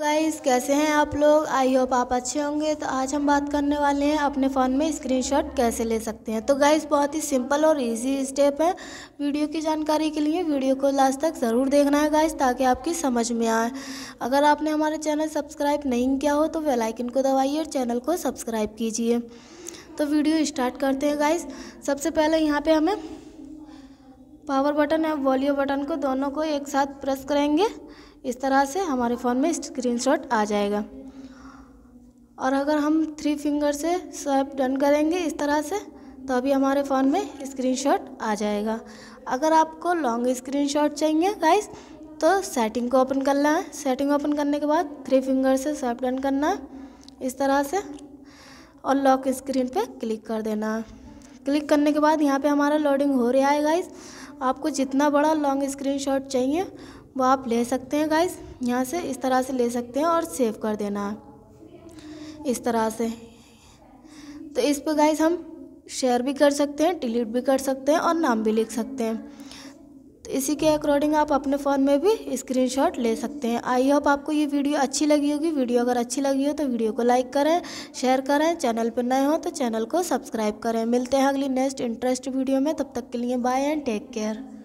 guys कैसे हैं आप लोग आई होप आप अच्छे होंगे तो आज हम बात करने वाले हैं अपने फ़ोन में स्क्रीनशॉट कैसे ले सकते हैं तो गाइस बहुत ही सिंपल और इजी स्टेप है वीडियो की जानकारी के लिए वीडियो को लास्ट तक ज़रूर देखना है गाइस ताकि आपकी समझ में आए अगर आपने हमारे चैनल सब्सक्राइब नहीं किया हो तो वेलाइकिन को दबाइए और चैनल को सब्सक्राइब कीजिए तो वीडियो स्टार्ट करते हैं गाइज़ सबसे पहले यहाँ पर हमें पावर बटन और वॉल्यूम बटन को दोनों को एक साथ प्रेस करेंगे इस तरह से हमारे फ़ोन में स्क्रीनशॉट आ जाएगा और अगर हम थ्री फिंगर से स्वैप डन करेंगे इस तरह से तो अभी हमारे फ़ोन में स्क्रीनशॉट आ जाएगा अगर आपको लॉन्ग स्क्रीनशॉट चाहिए गाइस तो सेटिंग को ओपन करना है सेटिंग ओपन करने के बाद थ्री फिंगर से स्वैप डन करना है इस तरह से और लॉक स्क्रीन पे क्लिक कर देना है क्लिक करने के बाद यहाँ पे हमारा लोडिंग हो रहा है गाइस आपको जितना बड़ा लॉन्ग स्क्रीनशॉट चाहिए वो आप ले सकते हैं गाइस यहाँ से इस तरह से ले सकते हैं और सेव कर देना है इस तरह से तो इस पर गाइस हम शेयर भी कर सकते हैं डिलीट भी कर सकते हैं और नाम भी लिख सकते हैं इसी के अकॉर्डिंग आप अपने फ़ोन में भी स्क्रीनशॉट ले सकते हैं आई होप आपको ये वीडियो अच्छी लगी होगी वीडियो अगर अच्छी लगी हो तो वीडियो को लाइक करें शेयर करें चैनल पर नए हो तो चैनल को सब्सक्राइब करें मिलते हैं अगली नेक्स्ट इंटरेस्ट वीडियो में तब तक के लिए बाय एंड टेक केयर